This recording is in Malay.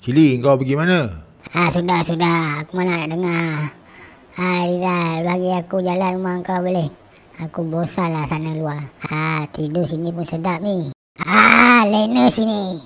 Cili, kau pergi mana? Ha, sudah, sudah. Aku mana nak dengar. Ha, Rizal, bagi aku jalan rumah kau boleh. Aku bosan lah sana luar. Ha, tidur sini pun sedap ni. Ha, lena sini.